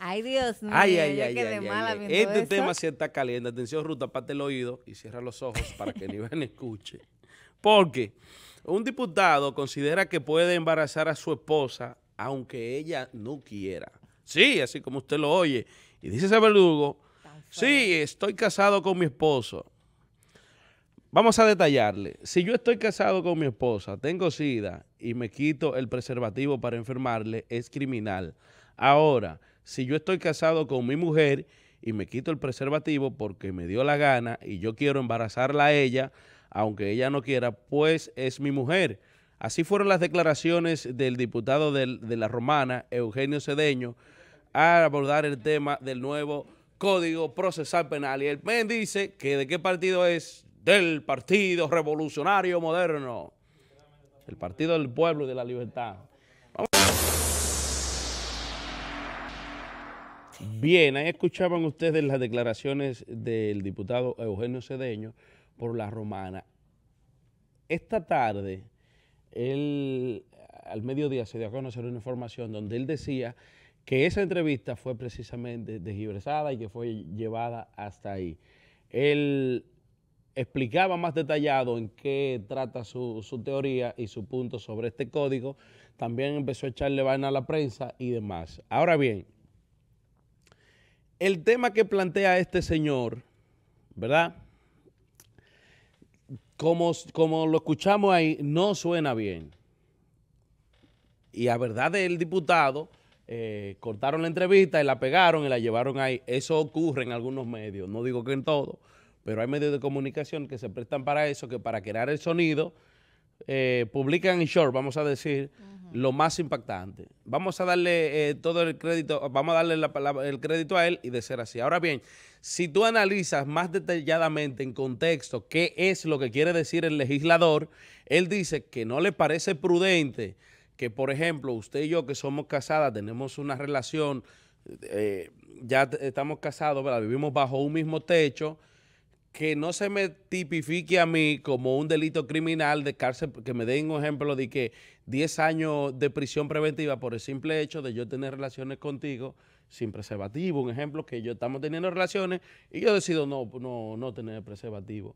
Ay, Dios mío. Ay, ay, ay, ay, ay Este tema sí está caliente. Atención, Ruta, aparte el oído y cierra los ojos para que ni ven escuche. Porque un diputado considera que puede embarazar a su esposa aunque ella no quiera. Sí, así como usted lo oye. Y dice ese verdugo, sí, estoy casado con mi esposo. Vamos a detallarle. Si yo estoy casado con mi esposa, tengo sida y me quito el preservativo para enfermarle, es criminal. Ahora, si yo estoy casado con mi mujer y me quito el preservativo porque me dio la gana y yo quiero embarazarla a ella, aunque ella no quiera, pues es mi mujer. Así fueron las declaraciones del diputado de la Romana, Eugenio Cedeño, a abordar el tema del nuevo Código Procesal Penal. Y el PEN dice que de qué partido es, del Partido Revolucionario Moderno, el Partido del Pueblo y de la Libertad. Bien, ahí escuchaban ustedes las declaraciones del diputado Eugenio Cedeño por la Romana. Esta tarde, él al mediodía se dio a conocer una información donde él decía que esa entrevista fue precisamente desgibresada y que fue llevada hasta ahí. Él explicaba más detallado en qué trata su, su, teoría y su punto sobre este código. También empezó a echarle vaina a la prensa y demás. Ahora bien, el tema que plantea este señor, ¿verdad? Como, lo escuchamos ahí, no suena bien. Y a verdad el diputado, eh, cortaron la entrevista y la pegaron y la llevaron ahí. Eso ocurre en algunos medios, no digo que en todos, pero hay medios de comunicación que se prestan para eso, que para crear el sonido eh, publican en short, vamos a decir, lo más impactante. Vamos a darle eh, todo el crédito, vamos a darle la, el crédito a él y de ser así. Ahora bien, si tú analizas más detalladamente en contexto qué es lo que quiere decir el legislador, él dice que no le parece prudente que, por ejemplo, usted y yo que somos casadas, tenemos una relación, eh, ya estamos casados, ¿verdad? vivimos bajo un mismo techo, que no se me tipifique a mí como un delito criminal de cárcel, que me den un ejemplo de que 10 años de prisión preventiva por el simple hecho de yo tener relaciones contigo sin preservativo, un ejemplo que yo estamos teniendo relaciones y yo decido no, no, no tener preservativo.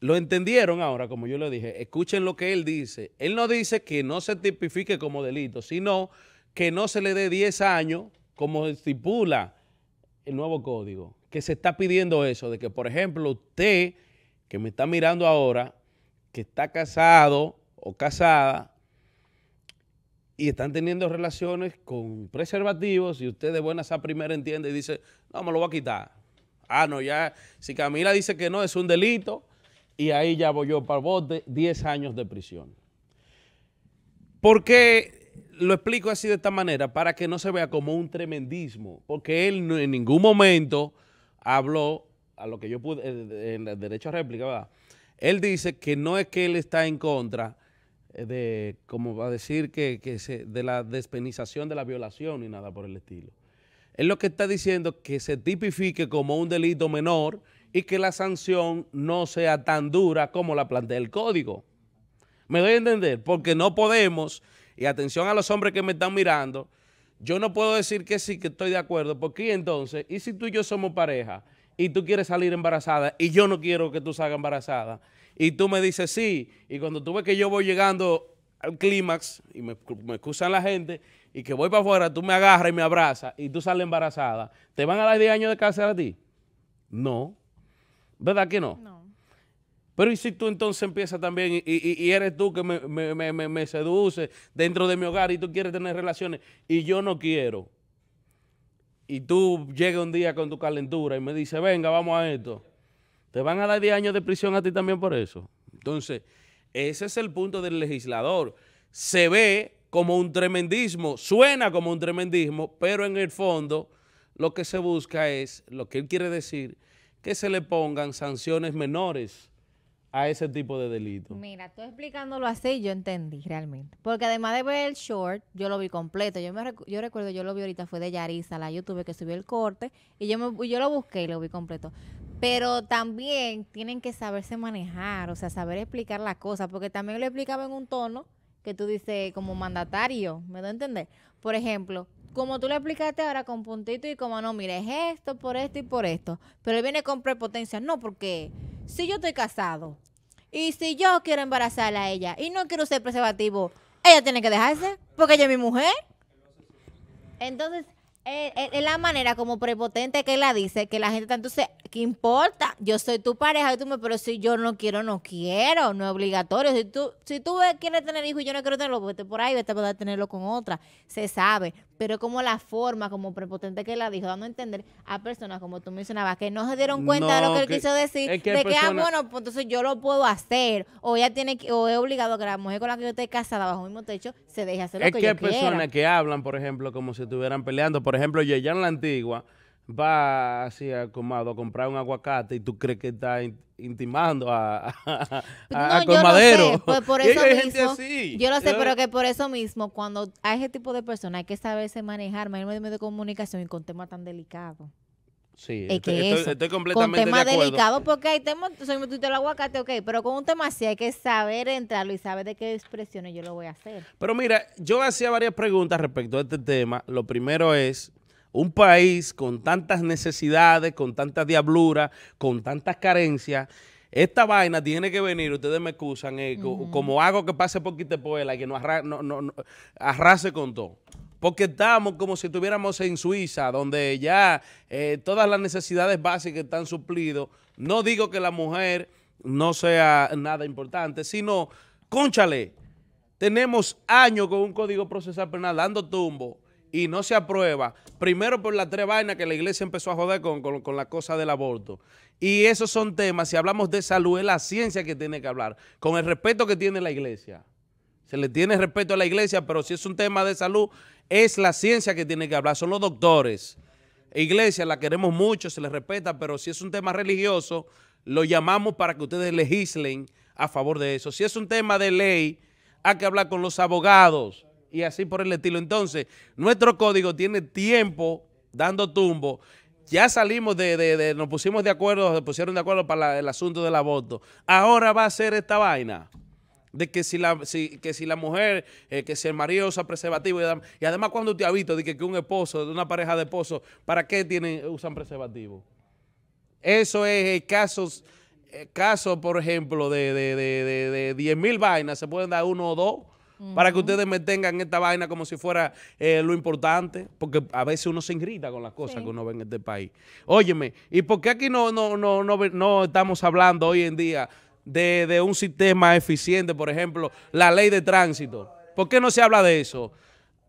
Lo entendieron ahora, como yo le dije, escuchen lo que él dice. Él no dice que no se tipifique como delito, sino que no se le dé 10 años como estipula el nuevo código que se está pidiendo eso, de que, por ejemplo, usted que me está mirando ahora, que está casado o casada, y están teniendo relaciones con preservativos y usted de buenas a primera entiende y dice, no, me lo voy a quitar. Ah, no, ya, si Camila dice que no, es un delito y ahí ya voy yo para vos de 10 años de prisión. ¿Por qué lo explico así de esta manera? Para que no se vea como un tremendismo, porque él en ningún momento habló a lo que yo pude, eh, en el derecho a réplica, ¿verdad? Él dice que no es que él está en contra eh, de, como va a decir, que, que se, de la despenización de la violación ni nada por el estilo. Él lo que está diciendo que se tipifique como un delito menor y que la sanción no sea tan dura como la plantea el código. Me doy a entender, porque no podemos, y atención a los hombres que me están mirando, yo no puedo decir que sí, que estoy de acuerdo, porque entonces, ¿y si tú y yo somos pareja y tú quieres salir embarazada y yo no quiero que tú salgas embarazada? Y tú me dices sí, y cuando tú ves que yo voy llegando al clímax, y me, excusan la gente, y que voy para afuera, tú me agarras y me abrazas, y tú sales embarazada, ¿te van a dar 10 años de cárcel a ti? No. ¿Verdad que no? No. Pero ¿y si tú entonces empiezas también y, eres tú que me, me seduces dentro de mi hogar y tú quieres tener relaciones y yo no quiero? Y tú llegas un día con tu calentura y me dices, venga, vamos a esto. Te van a dar 10 años de prisión a ti también por eso. Entonces, ese es el punto del legislador. Se ve como un tremendismo, suena como un tremendismo, pero en el fondo lo que se busca es, lo que él quiere decir, que se le pongan sanciones menores a ese tipo de delito. Mira, tú explicándolo así, yo entendí realmente. Porque además de ver el short, yo lo vi completo. Yo yo recuerdo, yo lo vi ahorita, fue de Yarisa, la YouTube que subió el corte, y yo, yo lo busqué y lo vi completo. Pero también tienen que saberse manejar, o sea, saber explicar las cosas, porque también lo explicaba en un tono que tú dices como mandatario, ¿me da a entender? Por ejemplo, como tú lo explicaste ahora con puntito y como no, mire, es esto, por esto y por esto. Pero él viene con prepotencia, no, porque si yo estoy casado y si yo quiero embarazarla a ella y no quiero ser preservativo, ella tiene que dejarse porque ella es mi mujer. Entonces, eh, eh, es la manera como prepotente que la dice, que la gente tanto entonces, ¿qué importa? Yo soy tu pareja y tú me, pero si yo no quiero, no quiero, no es obligatorio. Si tú, si tú quieres tener hijos y yo no quiero tenerlo, pues vete por ahí, te a tenerlo con otra, se sabe. Pero como la forma, como prepotente que la dijo, dando a entender a personas, como tú mencionabas, que no se dieron cuenta de lo que, él quiso decir, de que, ah, bueno, pues entonces yo lo puedo hacer, o ella tiene que, o es obligado a que la mujer con la que yo esté casada bajo el mismo techo se deje hacer lo que, quiera. Es que personas que hablan, por ejemplo, como si estuvieran peleando, por por ejemplo, en la Antigua va así a Comado a comprar un aguacate y tú crees que está intimando a, a, pues, Comadero. Pues, yo lo sé, eh. pero que por eso mismo, cuando hay ese tipo de personas, hay que saberse manejar, manejar medio de comunicación y con temas tan delicados. Sí, es estoy, completamente de acuerdo. con temas delicados porque hay temas, soy muy el aguacate, ok, pero con un tema así hay que saber entrarlo y saber de qué expresiones yo lo voy a hacer. Pero mira, yo hacía varias preguntas respecto a este tema. Lo primero es, un país con tantas necesidades, con tantas diabluras, con tantas carencias, esta vaina tiene que venir, ustedes me excusan, eh, como hago que pase por Quitepuela y que no, no, no arrase con todo porque estamos como si estuviéramos en Suiza, donde ya eh, todas las necesidades básicas están suplidas. No digo que la mujer no sea nada importante, sino, cónchale, tenemos años con un código procesal penal dando tumbo y no se aprueba, primero por las tres vainas que la iglesia empezó a joder con, la cosa del aborto. Y esos son temas, si hablamos de salud, es la ciencia que tiene que hablar, con el respeto que tiene la iglesia. Se le tiene respeto a la iglesia, pero si es un tema de salud, es la ciencia que tiene que hablar, son los doctores. Iglesia, la queremos mucho, se le respeta, pero si es un tema religioso, lo llamamos para que ustedes legislen a favor de eso. Si es un tema de ley, hay que hablar con los abogados y así por el estilo. Entonces, nuestro código tiene tiempo dando tumbo. Ya salimos de, de, nos pusimos de acuerdo, se pusieron de acuerdo para el asunto del aborto. Ahora va a ser esta vaina de que si la, que si la mujer, eh, que si el marido usa preservativo, y, además cuando usted ha visto de que, un esposo, de una pareja de esposos, ¿para qué tienen, usan preservativo? Eso es eh, casos, eh, por ejemplo, de, de, 10 mil vainas, se pueden dar uno o dos, para que ustedes me tengan esta vaina como si fuera lo importante, porque a veces uno se irrita con las cosas que uno ve en este país. Óyeme, ¿y por qué aquí no, no, no, no, no estamos hablando hoy en día de, de un sistema eficiente, por ejemplo, la ley de tránsito. ¿Por qué no se habla de eso?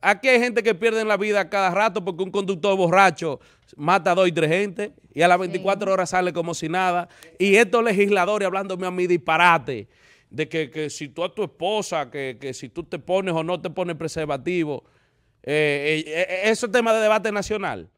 Aquí hay gente que pierde la vida cada rato porque un conductor borracho mata a dos y tres gente y a las 24 horas sale como si nada. Y estos legisladores hablándome a mi disparate de que, si tú a tu esposa, que, si tú te pones o no te pones preservativo, eh, eh, eh, eso es tema de debate nacional.